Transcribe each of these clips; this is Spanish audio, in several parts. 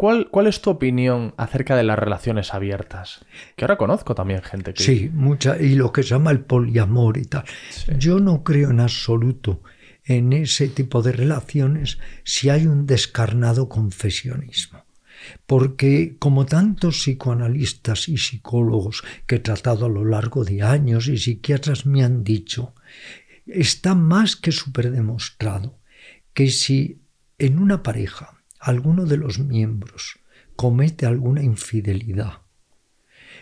¿Cuál, es tu opinión acerca de las relaciones abiertas? Que ahora conozco también gente que... Sí, mucha, y lo que se llama el poliamor y tal. Yo no creo en absoluto en ese tipo de relaciones si hay un descarnado confesionismo. Porque como tantos psicoanalistas y psicólogos que he tratado a lo largo de años y psiquiatras me han dicho, está más que demostrado que si en una pareja alguno de los miembros comete alguna infidelidad,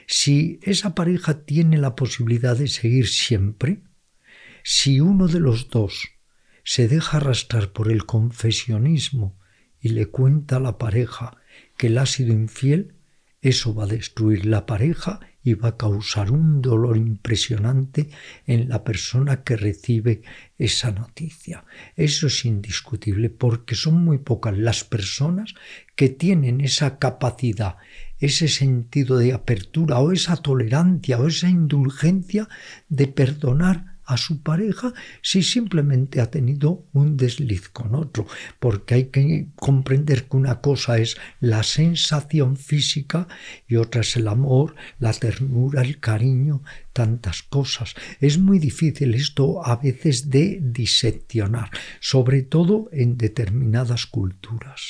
si esa pareja tiene la posibilidad de seguir siempre, si uno de los dos se deja arrastrar por el confesionismo y le cuenta a la pareja que él ha sido infiel, eso va a destruir la pareja y va a causar un dolor impresionante en la persona que recibe esa noticia. Eso es indiscutible porque son muy pocas las personas que tienen esa capacidad, ese sentido de apertura o esa tolerancia o esa indulgencia de perdonar a su pareja si simplemente ha tenido un desliz con otro, porque hay que comprender que una cosa es la sensación física y otra es el amor, la ternura, el cariño, tantas cosas. Es muy difícil esto a veces de diseccionar, sobre todo en determinadas culturas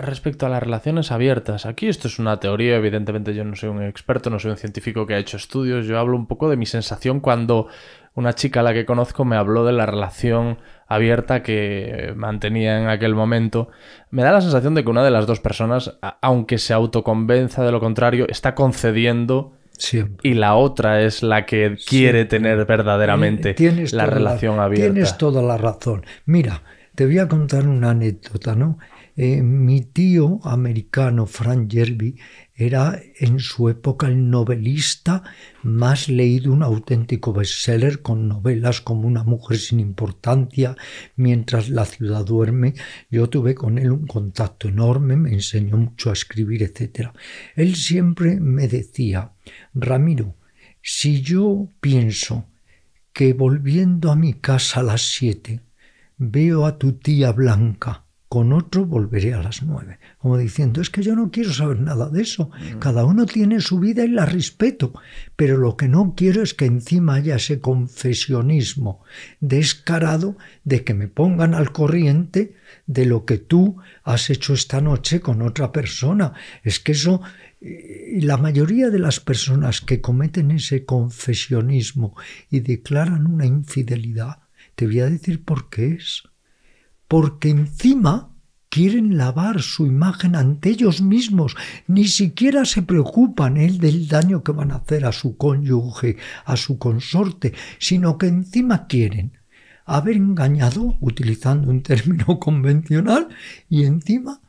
respecto a las relaciones abiertas, aquí esto es una teoría, evidentemente yo no soy un experto, no soy un científico que ha hecho estudios, yo hablo un poco de mi sensación cuando una chica a la que conozco me habló de la relación abierta que mantenía en aquel momento. Me da la sensación de que una de las dos personas, aunque se autoconvenza de lo contrario, está concediendo Y la otra es la que quiere tener verdaderamente la relación abierta. Tienes toda la razón. Mira, te voy a contar una anécdota, ¿no? Eh, mi tío americano, Frank Gerby era en su época el novelista más leído, un auténtico bestseller con novelas como Una mujer sin importancia, Mientras la ciudad duerme. Yo tuve con él un contacto enorme, me enseñó mucho a escribir, etc. Él siempre me decía, Ramiro, si yo pienso que volviendo a mi casa a las siete veo a tu tía Blanca, con otro volveré a las nueve. Como diciendo, es que yo no quiero saber nada de eso. Mm. Cada uno tiene su vida y la respeto. Pero lo que no quiero es que encima haya ese confesionismo descarado de que me pongan al corriente de lo que tú has hecho esta noche con otra persona. Es que eso eh, la mayoría de las personas que cometen ese confesionismo y declaran una infidelidad te voy a decir por qué es. Porque encima quieren lavar su imagen ante ellos mismos, ni siquiera se preocupan él ¿eh? del daño que van a hacer a su cónyuge, a su consorte, sino que encima quieren haber engañado, utilizando un término convencional, y encima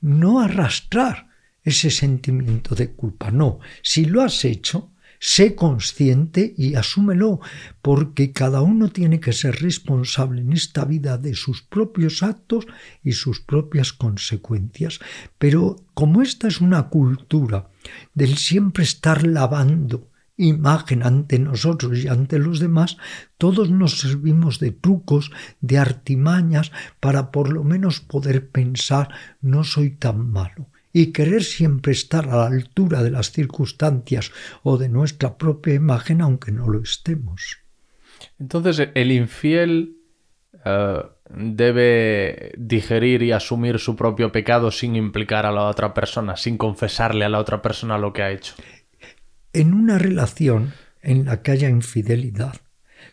no arrastrar ese sentimiento de culpa. No, si lo has hecho, Sé consciente y asúmelo, porque cada uno tiene que ser responsable en esta vida de sus propios actos y sus propias consecuencias. Pero como esta es una cultura del siempre estar lavando, imagen ante nosotros y ante los demás, todos nos servimos de trucos, de artimañas, para por lo menos poder pensar no soy tan malo y querer siempre estar a la altura de las circunstancias o de nuestra propia imagen, aunque no lo estemos. Entonces, el infiel eh, debe digerir y asumir su propio pecado sin implicar a la otra persona, sin confesarle a la otra persona lo que ha hecho. En una relación en la que haya infidelidad,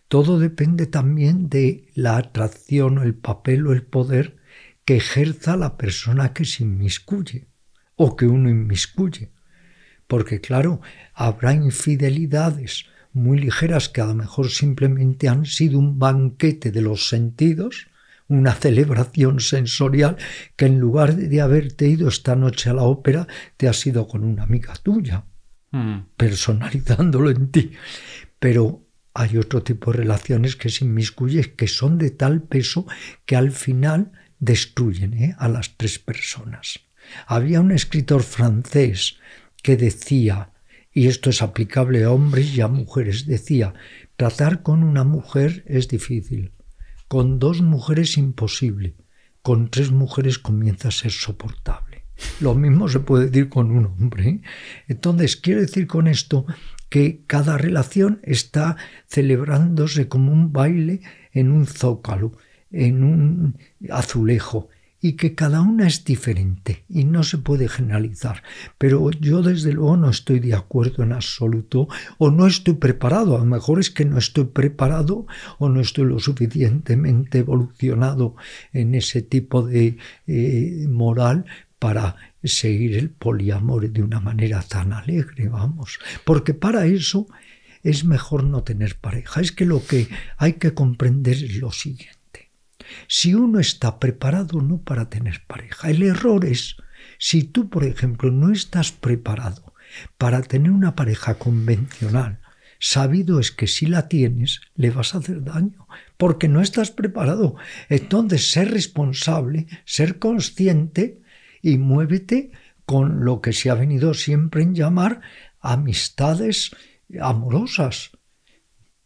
todo depende también de la atracción, o el papel o el poder que ejerza la persona que se inmiscuye o que uno inmiscuye. Porque claro, habrá infidelidades muy ligeras que a lo mejor simplemente han sido un banquete de los sentidos, una celebración sensorial que en lugar de haberte ido esta noche a la ópera, te has ido con una amiga tuya, mm. personalizándolo en ti. Pero hay otro tipo de relaciones que se inmiscuye, que son de tal peso que al final destruyen ¿eh? a las tres personas. Había un escritor francés que decía, y esto es aplicable a hombres y a mujeres, decía, tratar con una mujer es difícil, con dos mujeres imposible, con tres mujeres comienza a ser soportable. Lo mismo se puede decir con un hombre. ¿eh? Entonces, quiero decir con esto que cada relación está celebrándose como un baile en un zócalo, en un azulejo, y que cada una es diferente y no se puede generalizar. Pero yo desde luego no estoy de acuerdo en absoluto o no estoy preparado. A lo mejor es que no estoy preparado o no estoy lo suficientemente evolucionado en ese tipo de eh, moral para seguir el poliamor de una manera tan alegre, vamos. Porque para eso es mejor no tener pareja. Es que lo que hay que comprender es lo siguiente si uno está preparado o no para tener pareja. El error es, si tú, por ejemplo, no estás preparado para tener una pareja convencional, sabido es que si la tienes, le vas a hacer daño, porque no estás preparado. Entonces, ser responsable, ser consciente y muévete con lo que se ha venido siempre en llamar amistades amorosas.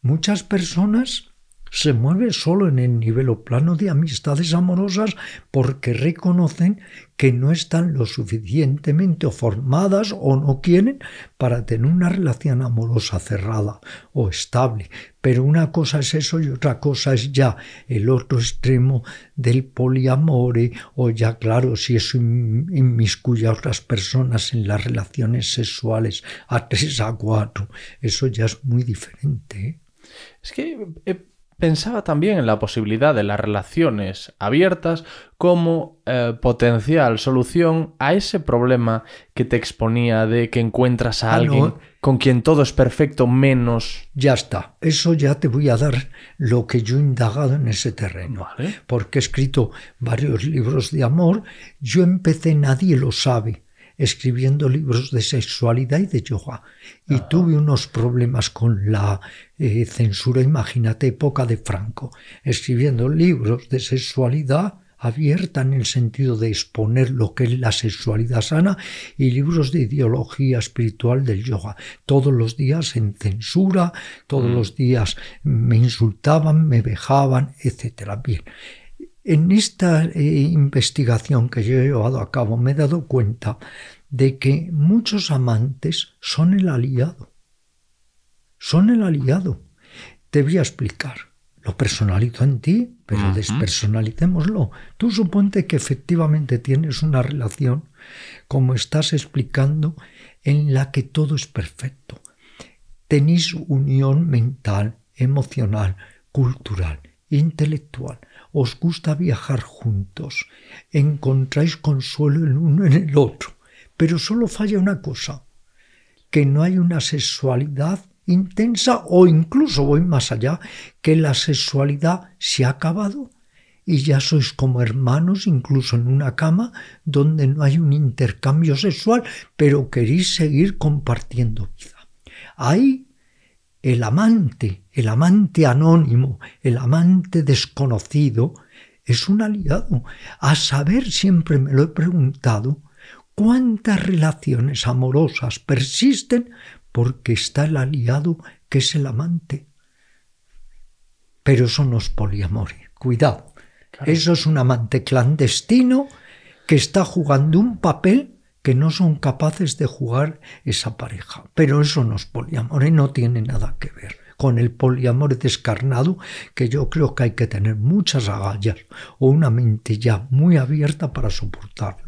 Muchas personas se mueve solo en el nivel o plano de amistades amorosas porque reconocen que no están lo suficientemente formadas o no quieren para tener una relación amorosa cerrada o estable. Pero una cosa es eso y otra cosa es ya el otro extremo del poliamore o ya claro si eso inmiscuye a otras personas en las relaciones sexuales a tres a cuatro. Eso ya es muy diferente. ¿eh? Es que eh, pensaba también en la posibilidad de las relaciones abiertas como eh, potencial solución a ese problema que te exponía de que encuentras a ah, alguien con quien todo es perfecto menos... Ya está, eso ya te voy a dar lo que yo he indagado en ese terreno, porque he escrito varios libros de amor, yo empecé Nadie lo sabe escribiendo libros de sexualidad y de yoga. Y tuve unos problemas con la eh, censura, imagínate, época de Franco, escribiendo libros de sexualidad abierta en el sentido de exponer lo que es la sexualidad sana y libros de ideología espiritual del yoga. Todos los días en censura, todos mm. los días me insultaban, me vejaban, etc. Bien, en esta eh, investigación que yo he llevado a cabo me he dado cuenta de que muchos amantes son el aliado. Son el aliado. Te voy a explicar. Lo personalizo en ti, pero despersonalicémoslo. Tú suponte que efectivamente tienes una relación, como estás explicando, en la que todo es perfecto. Tenéis unión mental, emocional, cultural intelectual. Os gusta viajar juntos. Encontráis consuelo el uno en el otro. Pero solo falla una cosa, que no hay una sexualidad intensa o incluso voy más allá, que la sexualidad se ha acabado y ya sois como hermanos incluso en una cama donde no hay un intercambio sexual, pero queréis seguir compartiendo vida. Ahí el amante el amante anónimo, el amante desconocido, es un aliado. A saber, siempre me lo he preguntado, cuántas relaciones amorosas persisten porque está el aliado que es el amante. Pero eso no es poliamor. Eh. Cuidado. Eso es un amante clandestino que está jugando un papel que no son capaces de jugar esa pareja. Pero eso no es poliamor, eh, no tiene nada que ver con el poliamor descarnado, que yo creo que hay que tener muchas agallas o una mente ya muy abierta para soportarlo.